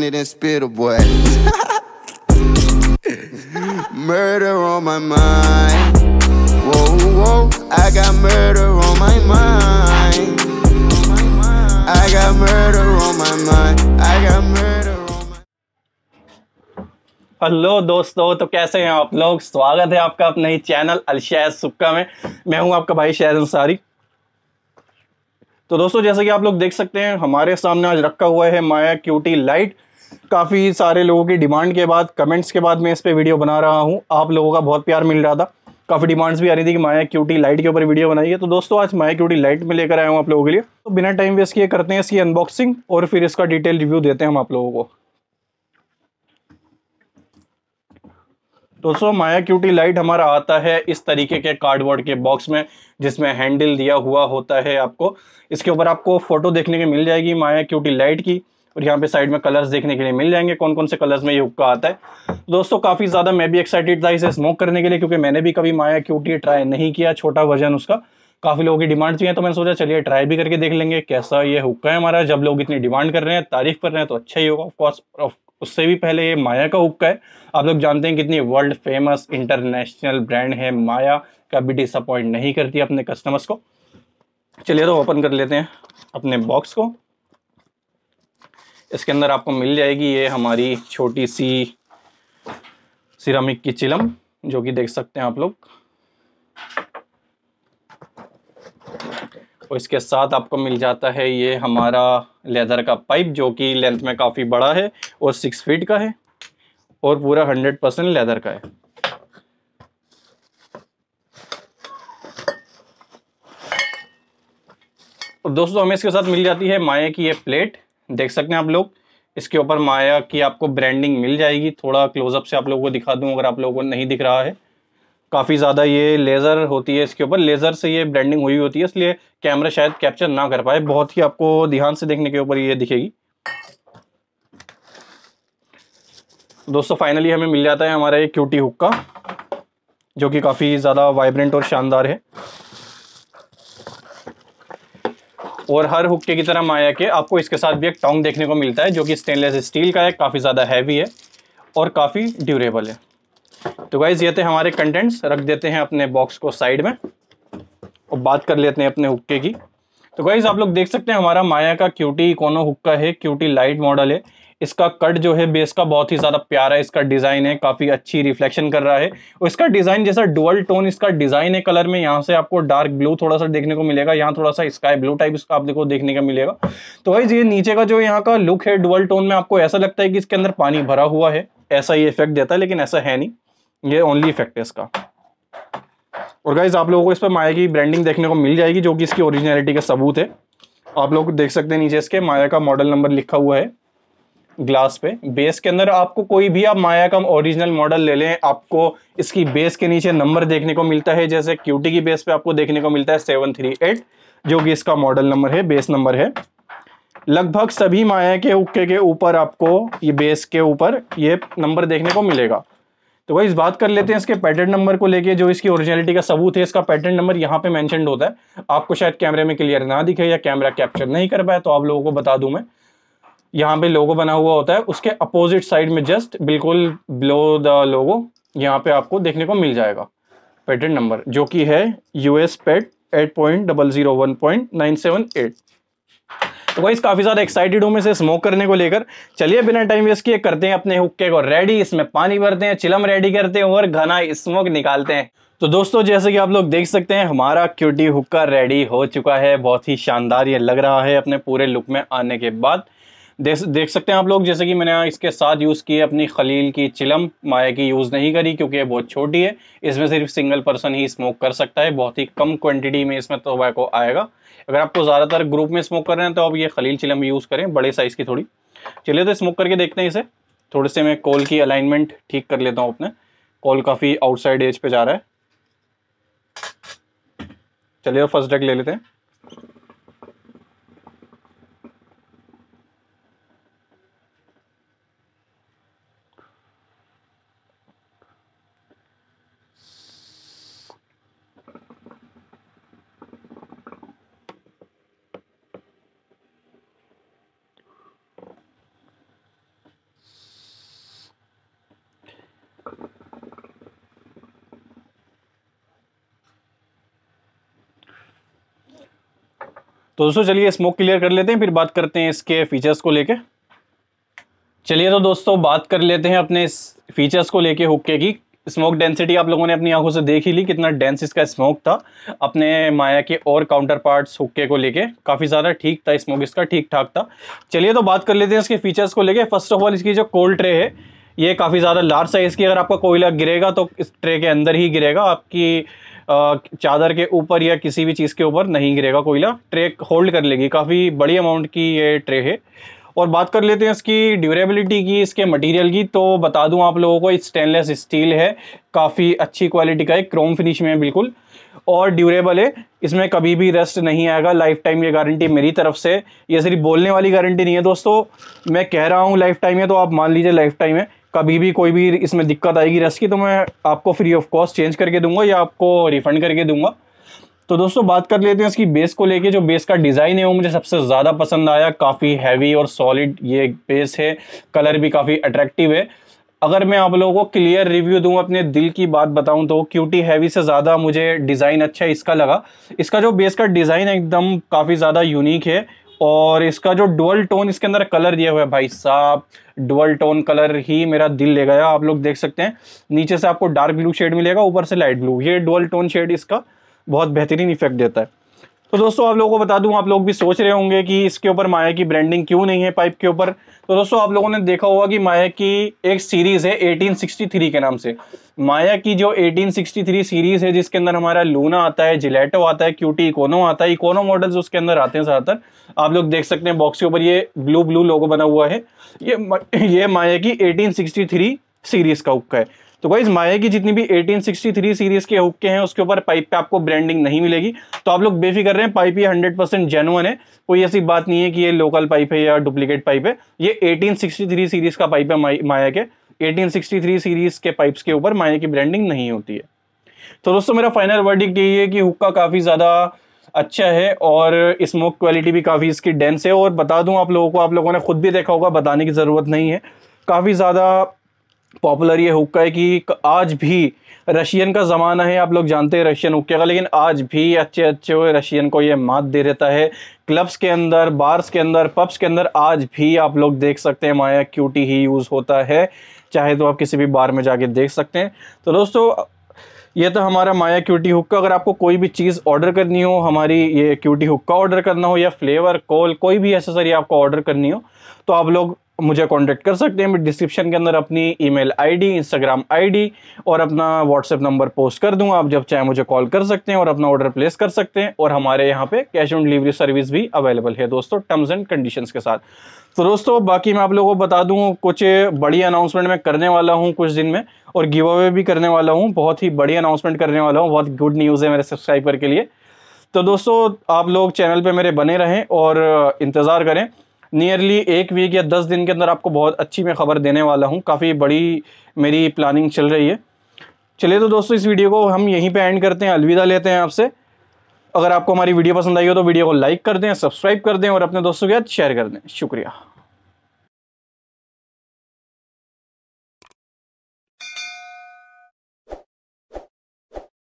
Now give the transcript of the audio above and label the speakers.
Speaker 1: it and spit a boy. murder on my mind. Whoa, whoa, I got murder on my mind. I got murder on my mind. I got murder. Hello दोस्तों तो कैसे हैं आप लोग स्वागत है आपका अपने ही चैनल अलशैज सुक्का में मैं हूं आपका भाई शहज अंसारी तो दोस्तों जैसे कि आप लोग देख सकते हैं हमारे सामने आज रखा हुआ है माया क्यूटी लाइट काफ़ी सारे लोगों की डिमांड के बाद कमेंट्स के बाद मैं इस पर वीडियो बना रहा हूँ आप लोगों का बहुत प्यार मिल रहा था काफ़ी डिमांड्स भी आ रही थी कि माया क्यूटी लाइट के ऊपर वीडियो बनाई है तो दोस्तों आज माया क्यूटी लाइट में लेकर आया हूँ आप लोगों के लिए तो बिना टाइम वेस्ट किए करते हैं इसकी अनबॉक्सिंग और फिर इसका डिटेल रिव्यू देते हैं हम आप लोगों को दोस्तों माया क्यूटी लाइट हमारा आता है इस तरीके के कार्डबोर्ड के बॉक्स में जिसमें हैंडल दिया हुआ होता है आपको इसके ऊपर आपको फोटो देखने के मिल जाएगी माया क्यूटी लाइट की और यहाँ पे साइड में कलर्स देखने के लिए मिल जाएंगे कौन कौन से कलर्स में ये हुक्का आता है तो दोस्तों काफ़ी ज़्यादा मैं भी एक्साइटेड था इसे स्मोक करने के लिए क्योंकि मैंने भी कभी माया क्यूटी ट्राई नहीं किया छोटा वर्जन उसका काफ़ी लोगों की डिमांड थी है तो मैंने सोचा चलिए ट्राई भी करके देख लेंगे कैसा ये हुक्का है हमारा जब लोग इतनी डिमांड कर रहे हैं तारीफ़ कर रहे हैं तो अच्छा ही होगा ऑफकोर्स उससे भी पहले ये माया का हुक्का है आप लोग जानते हैं कितनी वर्ल्ड फेमस इंटरनेशनल ब्रांड है माया कभी डिसअपॉइंट नहीं करती अपने कस्टमर्स को चलिए तो ओपन कर लेते हैं अपने बॉक्स को इसके अंदर आपको मिल जाएगी ये हमारी छोटी सी सिरामिक की चिलम जो कि देख सकते हैं आप लोग और इसके साथ आपको मिल जाता है ये हमारा लेदर का पाइप जो कि लेंथ में काफ़ी बड़ा है और सिक्स फीट का है और पूरा हंड्रेड परसेंट लेदर का है और दोस्तों हमें इसके साथ मिल जाती है माए की ये प्लेट देख सकते हैं आप लोग इसके ऊपर माया की आपको ब्रांडिंग मिल जाएगी थोड़ा क्लोजअप से आप लोगों को दिखा दूँ अगर आप लोगों को नहीं दिख रहा है काफ़ी ज़्यादा ये लेज़र होती है इसके ऊपर लेज़र से ये ब्रांडिंग हुई होती है इसलिए कैमरा शायद कैप्चर ना कर पाए बहुत ही आपको ध्यान से देखने के ऊपर ये दिखेगी दोस्तों फाइनली हमें मिल जाता है हमारा ये क्यूटी हुक्का जो कि काफ़ी ज़्यादा वाइब्रेंट और शानदार है और हर हुक्के की तरह माया के आपको इसके साथ भी एक टोंग देखने को मिलता है जो कि स्टेनलेस स्टील का है काफ़ी ज़्यादा हैवी है और काफ़ी ड्यूरेबल है तो गाइज़ ये थे हमारे कंटेंट्स रख देते हैं अपने बॉक्स को साइड में और बात कर लेते हैं अपने हुक्के की तो गाइज़ आप लोग देख सकते हैं हमारा माया का क्यूटी कोनो हुक्का है क्यूटी लाइट मॉडल है इसका कट जो है बेस का बहुत ही ज़्यादा प्यारा है इसका डिज़ाइन है काफ़ी अच्छी रिफ्लेक्शन कर रहा है और इसका डिज़ाइन जैसा डुअल टोन इसका डिज़ाइन है कलर में यहाँ से आपको डार्क ब्लू थोड़ा सा देखने को मिलेगा यहाँ थोड़ा सा स्काई ब्लू टाइप इसका आप देखो देखने का मिलेगा तो भाई ये नीचे का जो यहाँ का लुक है डुअल टोन में आपको ऐसा लगता है कि इसके अंदर पानी भरा हुआ है ऐसा ही इफेक्ट देता है लेकिन ऐसा है नहीं ये ओनली इफेक्ट है इसका और गाइज आप लोगों को इस पर माया की ब्रांडिंग देखने को मिल जाएगी जो कि इसकी ओरिजिनलिटी का सबूत है आप लोग देख सकते हैं नीचे इसके माया का मॉडल नंबर लिखा हुआ है ग्लास पे बेस के अंदर आपको कोई भी आप माया का ओरिजिनल मॉडल ले लें आपको इसकी बेस के नीचे नंबर देखने को मिलता है जैसे क्यूटी की बेस पे आपको देखने को मिलता है सेवन थ्री एट जो कि इसका मॉडल नंबर है बेस नंबर है लगभग सभी माया के उक्के के ऊपर आपको ये बेस के ऊपर ये नंबर देखने को मिलेगा तो वही बात कर लेते हैं इसके पैटर्न नंबर को लेके जो इसकी ओरिजिनलिटी का सबूत है इसका पैटर्न नंबर यहाँ पे मेंशन होता है आपको शायद कैमरे में क्लियर ना दिखे या कैमरा कैप्चर नहीं कर पाए तो आप लोगों को बता दूं मैं यहाँ पे लोगो बना हुआ होता है उसके अपोजिट साइड में जस्ट बिल्कुल बिलो द लोगो यहाँ पे आपको देखने को मिल जाएगा पेटेंट नंबर जो कि है U S pet eight point double zero one point nine seven eight तो वही काफ़ी ज़्यादा एक्साइटेड हूँ मैं इसे स्मोक करने को लेकर चलिए बिना टाइम वेस्ट किए करते हैं अपने हुक्के को रेडी इसमें पानी भरते हैं चिलम रेडी करते हैं और घना स्मोक निकालते हैं तो दोस्तों जैसे कि आप लोग देख सकते हैं हमारा क्यूटी हुक्का रेडी हो चुका है बहुत ही शानदार ये लग रहा है अपने पूरे लुक में आने के बाद देख देख सकते हैं आप लोग जैसे कि मैंने इसके साथ यूज़ की है अपनी खलील की चिलम माया की यूज़ नहीं करी क्योंकि ये बहुत छोटी है इसमें सिर्फ सिंगल पर्सन ही स्मोक कर सकता है बहुत ही कम क्वांटिटी में इसमें तोबैको आएगा अगर आपको ज़्यादातर ग्रुप में स्मोक कर रहे हैं तो आप ये खलील चिलम यूज़ करें बड़े साइज़ की थोड़ी चलिए तो स्मोक करके देखते हैं इसे थोड़े से मैं कॉल की अलाइनमेंट ठीक कर लेता हूँ अपने कॉल काफ़ी आउटसाइड एज पे जा रहा है चलिए फर्स्ट डेक ले लेते हैं तो दोस्तों चलिए स्मोक क्लियर कर लेते हैं फिर बात करते हैं इसके फीचर्स को लेके चलिए तो दोस्तों बात कर लेते हैं अपने फीचर्स को लेके हुक्के की स्मोक डेंसिटी आप लोगों ने अपनी आंखों से देख ही ली कितना डेंस इसका स्मोक था अपने माया के और काउंटर पार्ट्स हुक्के को लेके काफ़ी ज़्यादा ठीक था स्मोक इसका ठीक ठाक था चलिए तो बात कर लेते हैं इसके फीचर्स को लेके फर्स्ट ऑफ ऑल इसकी जो कोल्ड ट्रे है ये काफ़ी ज़्यादा लार्ज साइज़ की अगर आपका कोयला गिरेगा तो इस ट्रे के अंदर ही गिरेगा आपकी चादर के ऊपर या किसी भी चीज़ के ऊपर नहीं गिरेगा कोयला ट्रे होल्ड कर लेगी काफ़ी बड़ी अमाउंट की ये ट्रे है और बात कर लेते हैं इसकी ड्यूरेबिलिटी की इसके मटेरियल की तो बता दूं आप लोगों को स्टेनलेस स्टील है काफ़ी अच्छी क्वालिटी का एक क्रोम फिनिश में है बिल्कुल और ड्यूरेबल है इसमें कभी भी रस्ट नहीं आएगा लाइफ टाइम ये गारंटी मेरी तरफ से ये सिर्फ बोलने वाली गारंटी नहीं है दोस्तों मैं कह रहा हूँ लाइफ टाइम है तो आप मान लीजिए लाइफ टाइम है कभी भी कोई भी इसमें दिक्कत आएगी रस की तो मैं आपको फ्री ऑफ कॉस्ट चेंज करके दूंगा या आपको रिफ़ंड करके दूंगा तो दोस्तों बात कर लेते हैं इसकी बेस को लेके जो बेस का डिज़ाइन है वो मुझे सबसे ज़्यादा पसंद आया काफ़ी हैवी और सॉलिड ये बेस है कलर भी काफ़ी अट्रैक्टिव है अगर मैं आप लोगों को क्लियर रिव्यू दूं अपने दिल की बात बताऊं तो क्यूटी हैवी से ज़्यादा मुझे डिज़ाइन अच्छा इसका लगा इसका जो बेस का डिज़ाइन एकदम काफ़ी ज़्यादा यूनिक है और इसका जो डुअल टोन इसके अंदर कलर दिया हुआ है भाई साहब डुअल टोन कलर ही मेरा दिल ले गया आप लोग देख सकते हैं नीचे से आपको डार्क ब्लू शेड मिलेगा ऊपर से लाइट ब्लू ये डुअल टोन शेड इसका बहुत बेहतरीन इफेक्ट देता है तो दोस्तों आप लोगों को बता दूं आप लोग भी सोच रहे होंगे कि इसके ऊपर माया की ब्रांडिंग क्यों नहीं है पाइप के ऊपर तो दोस्तों आप लोगों ने देखा होगा कि माया की एक सीरीज़ है 1863 के नाम से माया की जो 1863 सीरीज़ है जिसके अंदर हमारा लूना आता है जिलेटो आता है क्यूटी इकोनो आता है इकोनो मॉडल्स उसके अंदर आते हैं ज़्यादातर आप लोग देख सकते हैं बॉक्स के ऊपर ये ब्लू ब्लू लोगो बना हुआ है ये ये माया की एटीन सीरीज़ का उपका है तो वाइज माया की जितनी भी 1863 सीरीज के हुक्के हैं उसके ऊपर पाइप पे आपको ब्रांडिंग नहीं मिलेगी तो आप लोग बेफिक्र रहे हैं पाइप ये हंड्रेड परसेंट जेनुअन है कोई ऐसी बात नहीं है कि ये लोकल पाइप है या डुप्लीकेट पाइप है ये 1863 सीरीज का पाइप है माया के थ्री सीरीज के पाइप्स के ऊपर माया की ब्रांडिंग नहीं होती है तो दोस्तों मेरा फाइनल वर्डिक्ट यही है कि हुक्का काफ़ी ज़्यादा अच्छा है और स्मोक क्वालिटी भी काफ़ी इसकी डेंस है और बता दूं आप लोगों को आप लोगों ने खुद भी देखा होगा बताने की ज़रूरत नहीं है काफ़ी ज़्यादा पॉपुलर ये हुक्का है कि आज भी रशियन का ज़माना है आप लोग जानते हैं रशियन हुक्के का लेकिन आज भी अच्छे अच्छे हुए रशियन को ये मात दे देता है क्लब्स के अंदर बार्स के अंदर पब्स के अंदर आज भी आप लोग देख सकते हैं माया क्यूटी ही यूज़ होता है चाहे तो आप किसी भी बार में जाके देख सकते हैं तो दोस्तों ये तो हमारा माया क्यूटी हुक्का अगर आपको कोई भी चीज़ ऑर्डर करनी हो हमारी ये क्यूटी हुक्का ऑर्डर करना हो या फ्लेवर कोल कोई भी एसेसरी आपको ऑर्डर करनी हो तो आप लोग मुझे कांटेक्ट कर सकते हैं मैं डिस्क्रिप्शन के अंदर अपनी ईमेल आईडी इंस्टाग्राम आईडी और अपना व्हाट्सएप नंबर पोस्ट कर दूंगा आप जब चाहे मुझे कॉल कर सकते हैं और अपना ऑर्डर प्लेस कर सकते हैं और हमारे यहाँ पे कैश ऑन डिलीवरी सर्विस भी अवेलेबल है दोस्तों टर्म्स एंड कंडीशंस के साथ तो दोस्तों बाकी मैं आप लोगों को बता दूँ कुछ बड़ी अनाउंसमेंट मैं करने वाला हूँ कुछ दिन में और गिव अवे भी करने वाला हूँ बहुत ही बड़ी अनाउंसमेंट करने वाला हूँ बहुत गुड न्यूज़ है मेरे सब्सक्राइबर के लिए तो दोस्तों आप लोग चैनल पर मेरे बने रहें और इंतज़ार करें नियरली एक वीक या दस दिन के अंदर आपको बहुत अच्छी मैं खबर देने वाला हूँ काफ़ी बड़ी मेरी प्लानिंग चल रही है चलिए तो दोस्तों इस वीडियो को हम यहीं पे एंड करते हैं अलविदा लेते हैं आपसे अगर आपको हमारी वीडियो पसंद आई हो तो वीडियो को लाइक कर दें सब्सक्राइब कर दें और अपने दोस्तों के साथ शेयर कर दें शुक्रिया